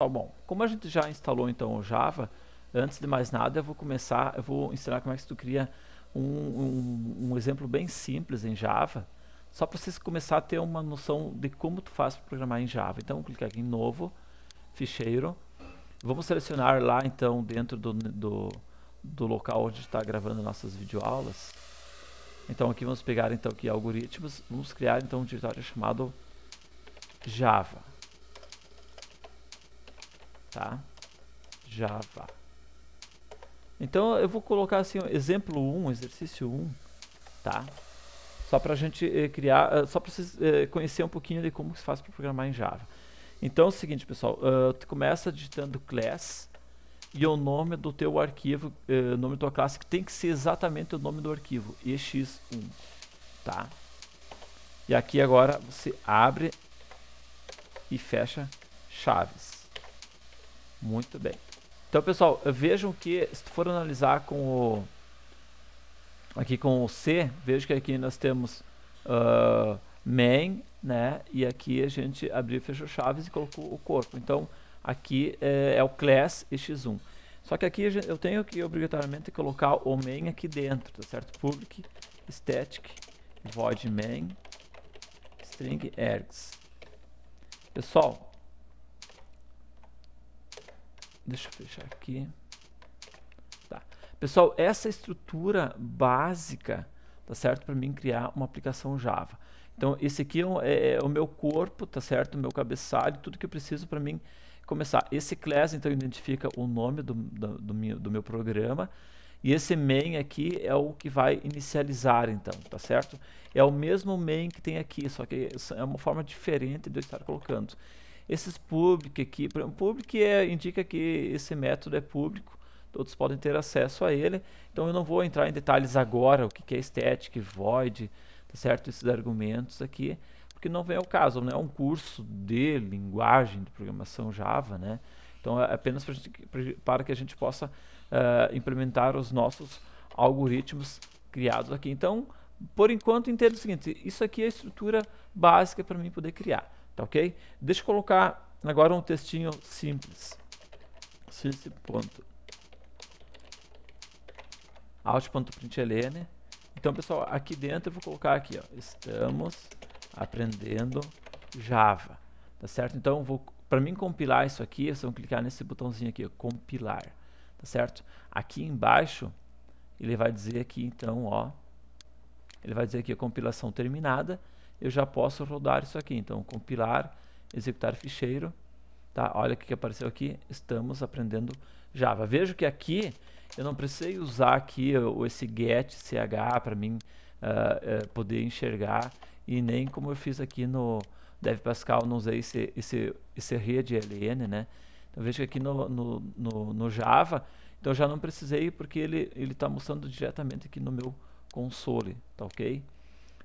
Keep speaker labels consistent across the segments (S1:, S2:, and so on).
S1: Tá bom. Como a gente já instalou então o Java, antes de mais nada eu vou começar, eu vou ensinar como é que tu cria um, um, um exemplo bem simples em Java, só para vocês começar a ter uma noção de como tu faz para programar em Java. Então clicar aqui em novo, ficheiro, vamos selecionar lá então dentro do, do, do local onde está gravando nossas videoaulas. Então aqui vamos pegar então aqui algoritmos, vamos criar então um diretório chamado Java tá? Java. Então eu vou colocar assim, exemplo 1, exercício 1, tá? Só para a gente eh, criar, uh, só para vocês eh, conhecer um pouquinho de como se faz para programar em Java. Então é o seguinte, pessoal, uh, tu começa digitando class e o nome do teu arquivo, uh, nome da tua classe, que tem que ser exatamente o nome do arquivo, ex1, tá? E aqui agora você abre e fecha chaves. Muito bem. Então, pessoal, vejam que se for analisar com o aqui com o C, vejo que aqui nós temos uh, main, né? E aqui a gente abriu, fechou chaves e colocou o corpo. Então, aqui é, é o class e x1. Só que aqui eu tenho que obrigatoriamente colocar o main aqui dentro, tá certo? Public static void main string ergs. Pessoal, Deixa eu fechar aqui. Tá. Pessoal, essa estrutura básica, tá certo? Para mim criar uma aplicação Java. Então, esse aqui é, é, é o meu corpo, tá certo? O meu cabeçalho, tudo que eu preciso para mim começar. Esse class, então, identifica o nome do, do, do, meu, do meu programa. E esse main aqui é o que vai inicializar, então, tá certo? É o mesmo main que tem aqui, só que é, é uma forma diferente de eu estar colocando. Esses public aqui, public é, indica que esse método é público, todos podem ter acesso a ele, então eu não vou entrar em detalhes agora, o que, que é static, void, tá certo? Esses argumentos aqui, porque não vem ao caso, não é um curso de linguagem de programação Java, né? Então é apenas gente, para que a gente possa uh, implementar os nossos algoritmos criados aqui. Então, por enquanto, entendo o seguinte, isso aqui é a estrutura básica para mim poder criar. Tá ok? Deixa eu colocar agora um textinho simples. Simples ponto. Out.println. Então, pessoal, aqui dentro eu vou colocar aqui, ó, estamos aprendendo Java, tá certo? Então, vou para mim compilar isso aqui, vocês é vão clicar nesse botãozinho aqui, ó, compilar, tá certo? Aqui embaixo, ele vai dizer aqui, então, ó, ele vai dizer aqui, compilação terminada, eu já posso rodar isso aqui. Então, compilar, executar ficheiro. Tá? Olha o que apareceu aqui. Estamos aprendendo Java. Vejo que aqui eu não precisei usar aqui esse get ch para mim uh, uh, poder enxergar e nem como eu fiz aqui no Dev Pascal não usei esse esse esse rede ln, né? Então vejo que aqui no, no, no, no Java então já não precisei porque ele ele está mostrando diretamente aqui no meu console, tá ok?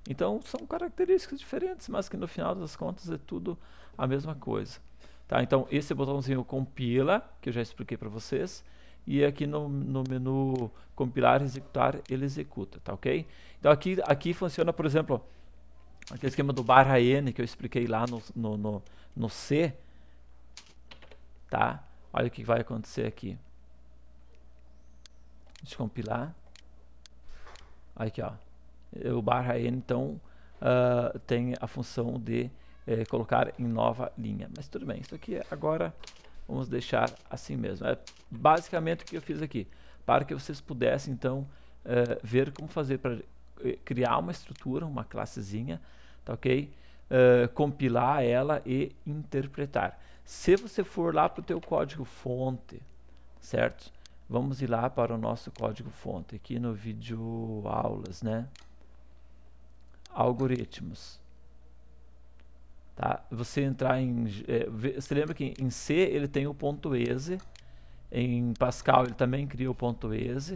S1: Então são características diferentes, mas que no final das contas é tudo a mesma coisa. Tá? Então esse botãozinho compila, que eu já expliquei para vocês, e aqui no, no menu compilar executar ele executa, tá ok? Então aqui, aqui funciona, por exemplo, aquele esquema do barra N que eu expliquei lá no, no, no, no C, tá? Olha o que vai acontecer aqui. Descompilar. Aqui, ó o barra n então uh, tem a função de eh, colocar em nova linha. Mas tudo bem, isso aqui agora vamos deixar assim mesmo. É basicamente o que eu fiz aqui, para que vocês pudessem então uh, ver como fazer para eh, criar uma estrutura, uma classezinha, tá ok? Uh, compilar ela e interpretar. Se você for lá para o teu código fonte, certo? Vamos ir lá para o nosso código fonte, aqui no vídeo aulas, né? algoritmos. Tá? Você entrar em... É, você lembra que em C ele tem o ponto .exe, em Pascal ele também cria o ponto .exe,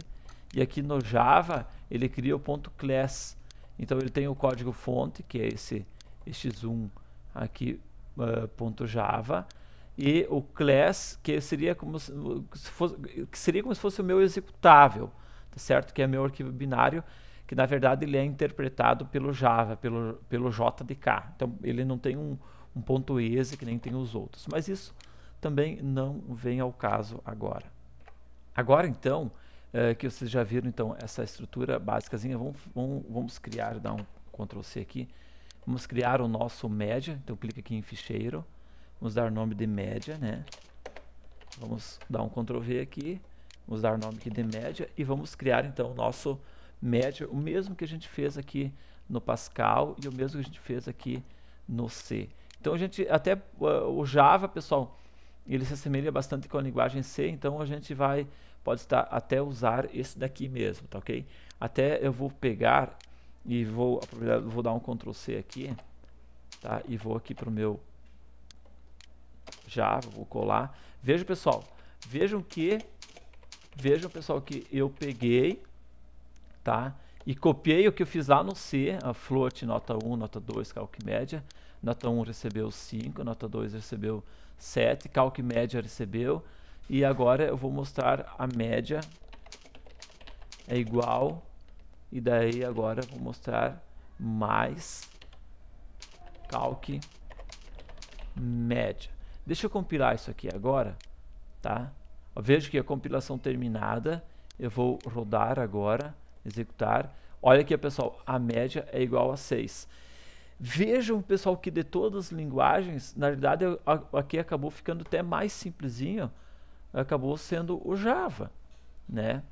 S1: e aqui no Java ele cria o ponto .class. Então ele tem o código fonte, que é esse x1 aqui, uh, ponto .java, e o class, que seria como se, fosse, que seria como se fosse o meu executável, tá certo? Que é meu arquivo binário, que na verdade ele é interpretado pelo Java, pelo, pelo JDK. Então ele não tem um, um ponto ESE que nem tem os outros. Mas isso também não vem ao caso agora. Agora então, é, que vocês já viram então essa estrutura básicazinha, vamos, vamos, vamos criar, dar um Ctrl C aqui, vamos criar o nosso média, então clica aqui em ficheiro, vamos dar nome de média, né? Vamos dar um Ctrl V aqui, vamos dar nome aqui de média e vamos criar então o nosso média, o mesmo que a gente fez aqui no Pascal e o mesmo que a gente fez aqui no C. Então a gente até uh, o Java, pessoal, ele se assemelha bastante com a linguagem C, então a gente vai pode estar até usar esse daqui mesmo, tá OK? Até eu vou pegar e vou aproveitar, vou dar um Ctrl C aqui, tá? E vou aqui para o meu Java, vou colar. Veja, pessoal, vejam que vejam, pessoal, que eu peguei tá? E copiei o que eu fiz lá no C, a float nota 1, nota 2, calc média. Nota 1 recebeu 5, nota 2 recebeu 7, calc média recebeu. E agora eu vou mostrar a média é igual. E daí agora vou mostrar mais calc média. Deixa eu compilar isso aqui agora, tá? Eu vejo que a compilação terminada. Eu vou rodar agora executar. Olha aqui, pessoal, a média é igual a 6. Vejam, pessoal, que de todas as linguagens, na verdade, aqui acabou ficando até mais simplesinho, acabou sendo o Java, né?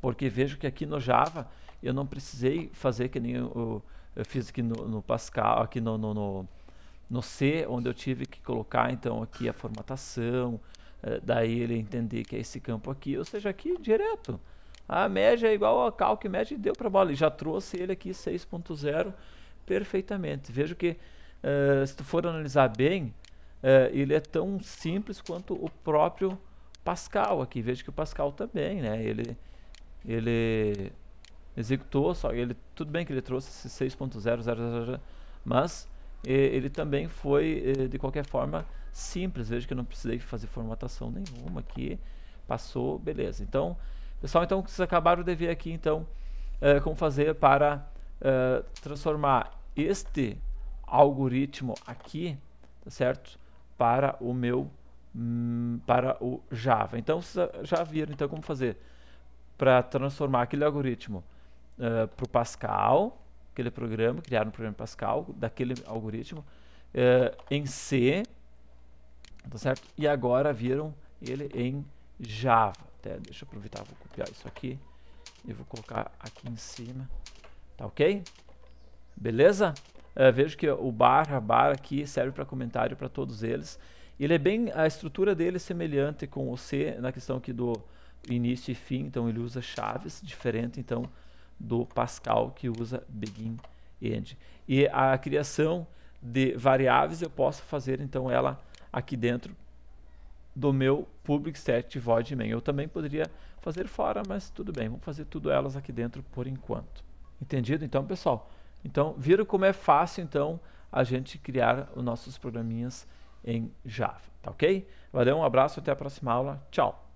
S1: Porque vejo que aqui no Java eu não precisei fazer que nem eu, eu fiz aqui no, no Pascal, aqui no, no, no, no, C, onde eu tive que colocar, então, aqui a formatação, eh, daí ele entender que é esse campo aqui, ou seja, aqui direto. A média é igual ao cal que média deu para bola. E já trouxe ele aqui 6.0 perfeitamente. Vejo que uh, se tu for analisar bem, uh, ele é tão simples quanto o próprio Pascal aqui. Vejo que o Pascal também, né? Ele, ele executou, só ele tudo bem que ele trouxe esse 6.000, mas eh, ele também foi de qualquer forma simples. Vejo que eu não precisei fazer formatação nenhuma aqui. Passou, beleza. Então, Pessoal, então, vocês acabaram de ver aqui, então, uh, como fazer para uh, transformar este algoritmo aqui, tá certo? Para o meu, hum, para o Java. Então, vocês já viram, então, como fazer para transformar aquele algoritmo uh, eh, para o Pascal, aquele programa, criar um programa Pascal, daquele algoritmo, em C, tá certo? E agora viram ele em Java até, deixa eu aproveitar, vou copiar isso aqui e vou colocar aqui em cima, tá ok? Beleza? Uh, vejo que o barra barra aqui serve para comentário para todos eles. Ele é bem, a estrutura dele é semelhante com o C na questão aqui do início e fim, então ele usa chaves, diferente então do Pascal que usa begin end. E a criação de variáveis eu posso fazer então ela aqui dentro do meu public set void main. Eu também poderia fazer fora, mas tudo bem, vamos fazer tudo elas aqui dentro por enquanto. Entendido? Então, pessoal, então viram como é fácil então a gente criar os nossos programinhas em Java, tá ok? Valeu, um abraço, até a próxima aula, tchau!